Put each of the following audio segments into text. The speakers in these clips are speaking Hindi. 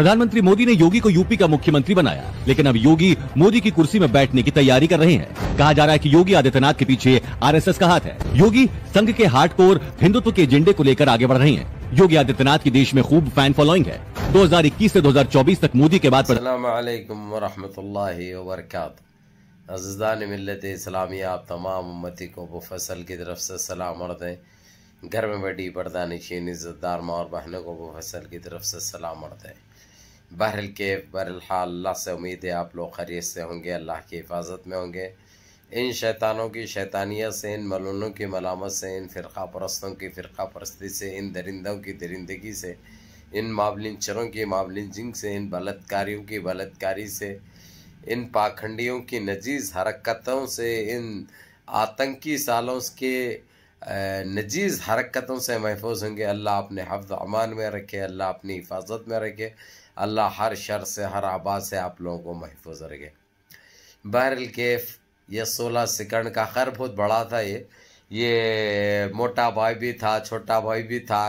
प्रधानमंत्री मोदी ने योगी को यूपी का मुख्यमंत्री बनाया लेकिन अब योगी मोदी की कुर्सी में बैठने की तैयारी कर रहे हैं कहा जा रहा है कि योगी आदित्यनाथ के पीछे आरएसएस का हाथ है योगी संघ के हार्डकोर हिंदुत्व के एजेंडे को लेकर आगे बढ़ रहे हैं योगी आदित्यनाथ की देश में खूब फैन फॉलोइंग है 2021 से 2024 तक मोदी के बाद इस्लामी आप तमाम उम्मती को की तरफ से सलाम और दें घर में बैठी पर्दा नशीन इज़्ज़तदार माँ और बहनों को फसल की तरफ से सलाम और दें बहरल के बहरहाल अल्लाह से उम्मीद है आप लोग खरीत से होंगे अल्लाह की हिफाजत में होंगे इन शैतानों की शैतानिया से इन मलूनों की मलामत से इन फ़िरका परस्तों की फ़िरका परस्ती से इन दरिंदों की दरिंदगी से इन चरों की जिंग से इन बलत्कारियों की बलतकारी से इन पाखंडियों की नजीज हरकतों से इन आतंकी सालों के नजीज हरकतों से महफूज होंगे अल्लाह अपने हफ्ज अमान में रखे अल्लाह अपनी हिफाजत में रखे अल्लाह हर शर से हर आबाद से आप लोगों को महफूज रखे बहरल केफ ये सोलह सेकंड का खैर बहुत बड़ा था ये ये मोटा भाई भी था छोटा भाई भी था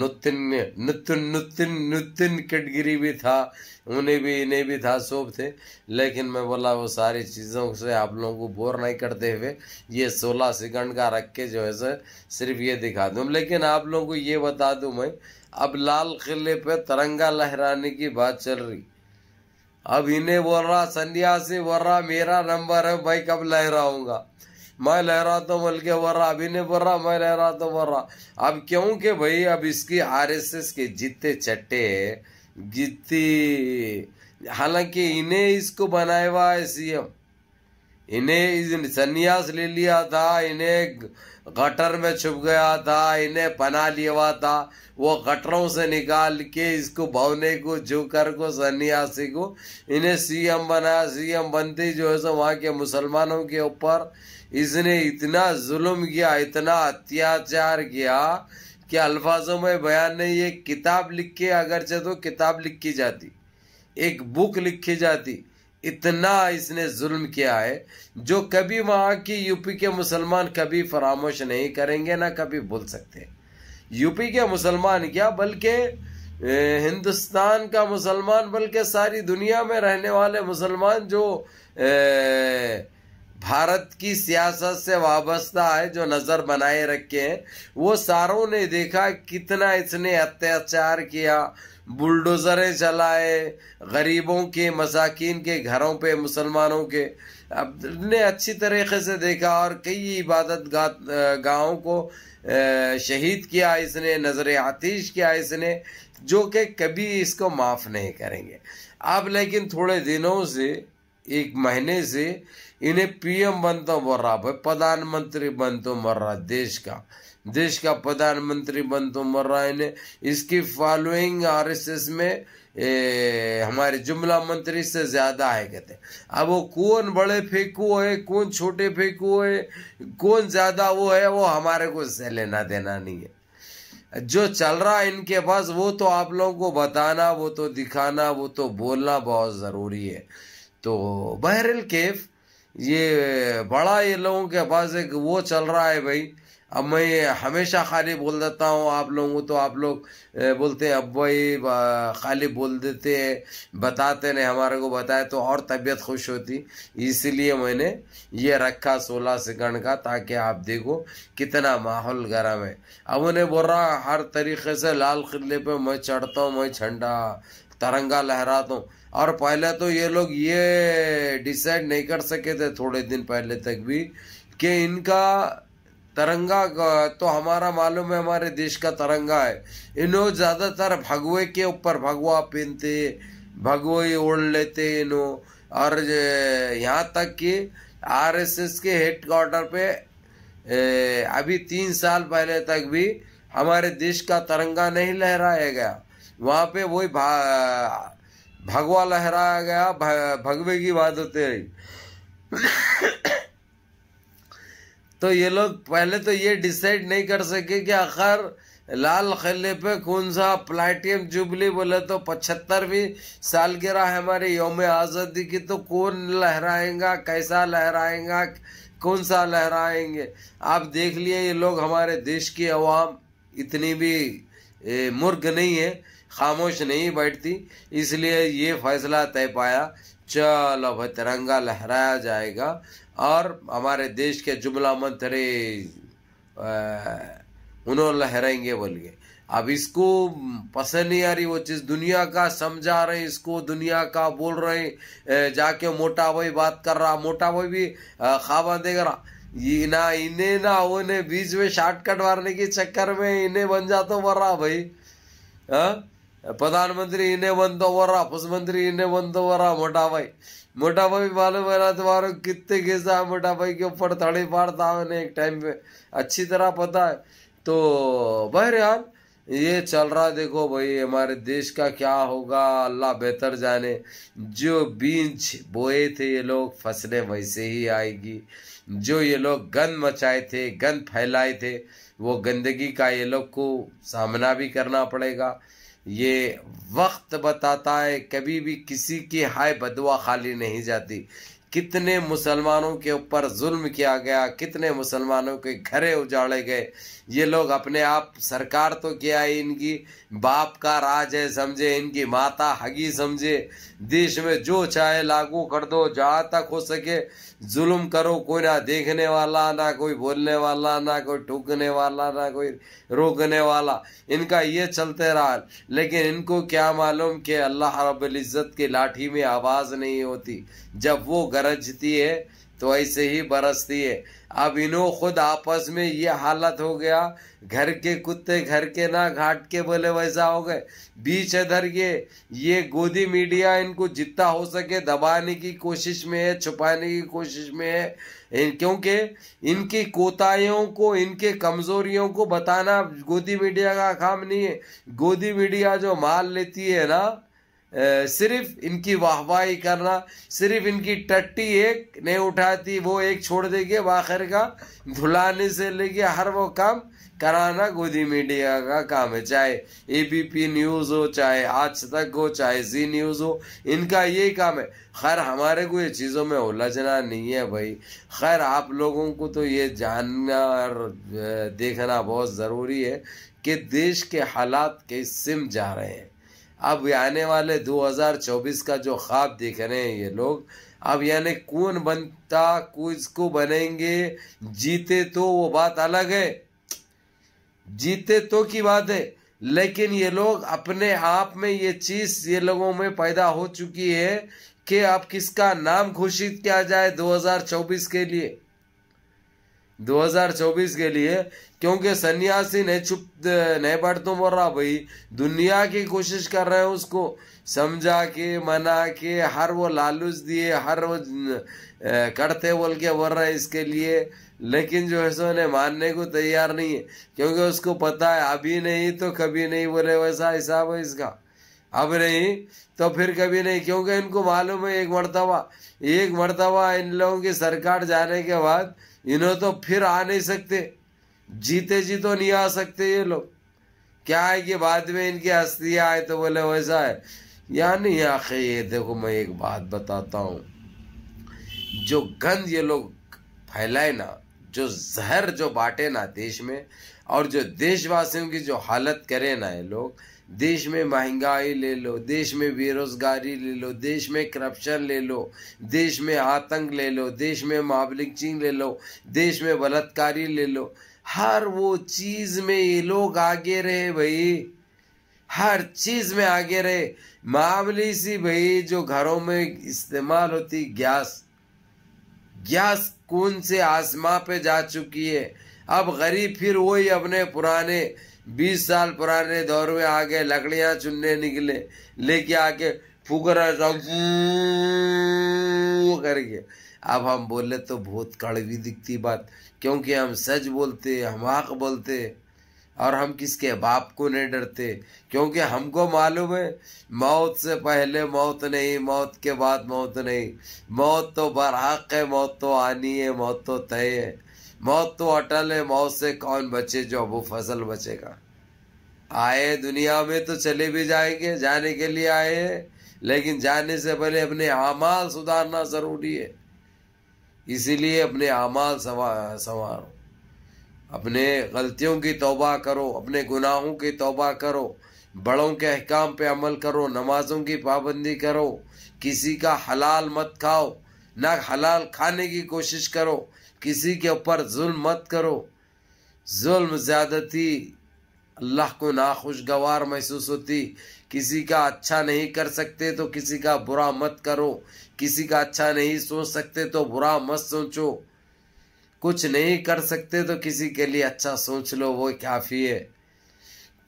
नुतिन नुतिन नुतिन नुतिन किटगिरी भी था उन्हें भी इन्हें भी था सोब थे लेकिन मैं बोला वो सारी चीज़ों से आप लोगों को बोर नहीं करते हुए ये सोलह सेकंड का रख के जो है सर सिर्फ ये दिखा दूँ लेकिन आप लोगों को ये बता दूँ मैं अब लाल किले पे तिरंगा लहराने की बात चल रही अब इन्हें बोल रहा सन्यासी बोल रहा मेरा नंबर है भाई कब लहराऊंगा मैं लहरा तो बोल के बोल रहा अभी इन्हें बोल रहा मैं लहरा तो बोल रहा अब क्योंकि भाई अब इसकी आरएसएस के जितने चट्टे जितनी हालांकि इन्हें इसको बनाया हुआ है सीएम इन्हें इस संन्यास ले लिया था इन्हें गटर में छुप गया था इन्हें पना लिया हुआ था वो गटरों से निकाल के इसको भवने को जोकर को सन्यासी को इन्हें सीएम बनाया सीएम बनते जो है सो वहाँ के मुसलमानों के ऊपर इसने इतना जुल्म किया इतना अत्याचार किया कि अल्फाजों में बयान नहीं है किताब लिख के अगर चाहे तो किताब लिखी जाती एक बुक लिखी जाती इतना इसने जुल्म किया है जो कभी वहाँ की यूपी के मुसलमान कभी फरामोश नहीं करेंगे ना कभी भूल सकते यूपी के मुसलमान क्या बल्कि हिंदुस्तान का मुसलमान बल्कि सारी दुनिया में रहने वाले मुसलमान जो ए, भारत की सियासत से वाबस्ता है जो नज़र बनाए रखे हैं वो सारों ने देखा कितना इसने अत्याचार किया बुलडोज़रें चलाए गरीबों के मसाकिन के घरों पे मुसलमानों के अब ने अच्छी तरीके से देखा और कई इबादत गाहों को शहीद किया इसने नज़र आतीश किया इसने जो कि कभी इसको माफ़ नहीं करेंगे अब लेकिन थोड़े दिनों से एक महीने से इन्हें पीएम बनता मर रहा भाई प्रधानमंत्री तो मर रहा देश का देश का प्रधानमंत्री तो मर रहा इन्हें इसकी फॉलोइंग आरएसएस में ए, हमारे जुमला मंत्री से ज्यादा है कहते अब वो कौन बड़े फेंकू है कौन छोटे फेंकू है कौन ज्यादा वो है वो हमारे को से लेना देना नहीं है जो चल रहा है इनके पास वो तो आप लोगों को बताना वो तो दिखाना वो तो बोलना बहुत जरूरी है तो बहरल केफ ये बड़ा ये लोगों के पास एक वो चल रहा है भाई अब मैं हमेशा खाली बोल देता हूँ आप लोगों तो आप लोग बोलते हैं अब भाई खाली बोल देते हैं बताते नहीं हमारे को बताए तो और तबीयत खुश होती इसलिए मैंने ये रखा सोलह सेकंड का ताकि आप देखो कितना माहौल गर्म है अब उन्हें बोल रहा हर तरीके से लाल किले पे मैं चढ़ता हूँ मैं झंडा तरंगा लहराता हूँ और पहले तो ये लोग ये डिसाइड नहीं कर सके थे थोड़े दिन पहले तक भी कि इनका तिरंगा तो हमारा मालूम है हमारे देश का तिरंगा है इन्हों ज़्यादातर भगवे के ऊपर भगवा पहनते भगवे ओढ़ लेते इन्हों और यहाँ तक कि आरएसएस के हेड क्वार्टर पे अभी तीन साल पहले तक भी हमारे देश का तिरंगा नहीं लहराया गया वहाँ पे वही भगवा लहराया गया भगवे की बात होती रही तो ये लोग पहले तो ये डिसाइड नहीं कर सके कि आखिर लाल किले पे कौन सा प्लाटियम जुबली बोले तो पचहत्तरवीं सालगिरह हमारे योम आज़ादी की तो कौन लहराएंगा कैसा लहराएंगा कौन सा लहराएंगे आप देख लिए ये लोग हमारे देश की आवाम इतनी भी मुर्ग नहीं है खामोश नहीं बैठती इसलिए ये फैसला तय पाया चलो भाई तिरंगा लहराया जाएगा और हमारे देश के जुमला मंत्री उन्होंने लहराएंगे बोल के अब इसको पसंद नहीं आ रही वो चीज़ दुनिया का समझा रहे इसको दुनिया का बोल रहे जाके मोटा भाई बात कर रहा मोटा भाई भी खावा देख रहा ये ना इन्हें ना उन्हें बीच में शॉर्टकट मारने के चक्कर में इन्हें बन जा तो मर रहा भाई हाँ? प्रधानमंत्री इन्हें इन्हें हो हो रहा रहा मोटा भाई मोटा भाई મોટાભાઈ મોટાભાઈ ना तुम्हारे कितने घिसा भाई के ऊपर तड़ी पाड़ता है एक टाइम पे अच्छी तरह पता है तो बहरहाल ये चल रहा देखो भाई हमारे देश का क्या होगा अल्लाह बेहतर जाने जो बीज बोए थे ये लोग फसलें वैसे ही आएगी जो ये लोग गंद मचाए थे गंद फैलाए थे वो गंदगी का ये लोग को सामना भी करना पड़ेगा ये वक्त बताता है कभी भी किसी की हाय बदवा खाली नहीं जाती कितने मुसलमानों के ऊपर जुल्म किया गया कितने मुसलमानों के घरे उजाड़े गए ये लोग अपने आप सरकार तो किया है इनकी बाप का राज है समझे इनकी माता हगी समझे देश में जो चाहे लागू कर दो जहाँ तक हो सके जुल्म करो कोई ना देखने वाला ना कोई बोलने वाला ना कोई ठूकने वाला ना कोई रोकने वाला इनका ये चलते रहा लेकिन इनको क्या मालूम कि अल्लाह रब्ज़त की लाठी में आवाज़ नहीं होती जब वो गरजती है तो ऐसे ही बरसती है अब इन्हों खुद आपस में ये हालत हो गया घर के कुत्ते घर के ना घाट के बोले वैसा हो गए बीच इधर ये ये गोदी मीडिया इनको जितना हो सके दबाने की कोशिश में है छुपाने की कोशिश में है क्योंकि इनकी कोताहियों को इनके कमजोरियों को बताना गोदी मीडिया का काम नहीं है गोदी मीडिया जो माल लेती है ना सिर्फ इनकी वाहवाही करना सिर्फ इनकी टट्टी एक नहीं उठाती वो एक छोड़ देगी वाखिर का धुलाने से लेके हर वो काम कराना गोदी मीडिया का काम है चाहे एबीपी न्यूज़ हो चाहे आज तक हो चाहे जी न्यूज़ हो इनका यही काम है खैर हमारे को ये चीज़ों में उलझना नहीं है भाई खैर आप लोगों को तो ये जानना और देखना बहुत ज़रूरी है कि देश के हालात कैसे जा रहे हैं अब आने वाले 2024 का जो ख्वाब देख रहे हैं ये लोग अब यानी कौन बनता कुछ को बनेंगे जीते तो वो बात अलग है जीते तो की बात है लेकिन ये लोग अपने आप में ये चीज़ ये लोगों में पैदा हो चुकी है कि अब किसका नाम घोषित किया जाए 2024 के लिए 2024 के लिए क्योंकि सन्यासी नहीं चुप नहीं बैठ तो बोल रहा भाई दुनिया की कोशिश कर रहे हैं उसको समझा के मना के हर वो लालच दिए हर वो करते बोल के बोल रहे हैं इसके लिए लेकिन जो है सो उन्हें मानने को तैयार नहीं है क्योंकि उसको पता है अभी नहीं तो कभी नहीं बोले वैसा हिसाब है इसका अब नहीं तो फिर कभी नहीं क्योंकि इनको मालूम है एक मरतबा एक मरतबा इन लोगों की सरकार जाने के बाद इन्हों तो फिर आ नहीं सकते जीते जी तो नहीं आ सकते ये लोग क्या है कि बाद में इनकी हस्ती आए तो बोले वैसा है या नहीं आखिर ये देखो मैं एक बात बताता हूँ जो गंद ये लोग फैलाए ना जो जहर जो बांटे ना देश में और जो देशवासियों की जो हालत करे ना ये लोग देश में महंगाई ले लो देश में बेरोजगारी ले लो देश में करप्शन ले लो देश में आतंक ले लो देश में चिंग ले लो देश में बलात्कारी ले लो हर वो चीज़ में ये लोग आगे रहे भाई हर चीज़ में आगे रहे मामली सी भाई जो घरों में इस्तेमाल होती गैस गैस कौन से आसमां पे जा चुकी है अब गरीब फिर वही अपने पुराने बीस साल पुराने दौर में गए लकड़ियां चुनने निकले लेके आके फूक करके अब हम बोले तो बहुत कड़वी दिखती बात क्योंकि हम सच बोलते हम हक बोलते और हम किसके बाप को नहीं डरते क्योंकि हमको मालूम है मौत से पहले मौत नहीं मौत के बाद मौत नहीं मौत तो बरहक है मौत तो आनी है मौत तो तय है मौत तो अटल है मौत से कौन बचे जो वो फसल बचेगा आए दुनिया में तो चले भी जाएंगे जाने के लिए आए हैं लेकिन जाने से पहले अपने अमाल सुधारना ज़रूरी है इसीलिए अपने अमाल संवारो अपने गलतियों की तोबा करो अपने गुनाहों की तोबा करो बड़ों के अहकाम पे अमल करो नमाजों की पाबंदी करो किसी का हलाल मत खाओ ना हलाल खाने की कोशिश करो किसी के ऊपर जुल्म मत करो जुल्म ज़्यादती अल्लाह को नाखुशगवार महसूस होती किसी का अच्छा नहीं कर सकते तो किसी का बुरा मत करो किसी का अच्छा नहीं सोच सकते तो बुरा मत सोचो कुछ नहीं कर सकते तो किसी के लिए अच्छा सोच लो वो काफ़ी है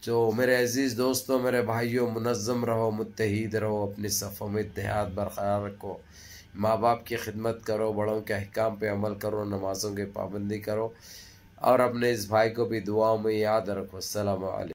जो मेरे अजीज़ दोस्तों मेरे भाइयों मुनज़म रहो मुतहद रहो अपनी सफ़ों में इतिहाद बरकरार रखो माँ बाप की खिदमत करो बड़ों के अहकाम पे अमल करो नमाज़ों की पाबंदी करो और अपने इस भाई को भी दुआओं में याद रखो सलाम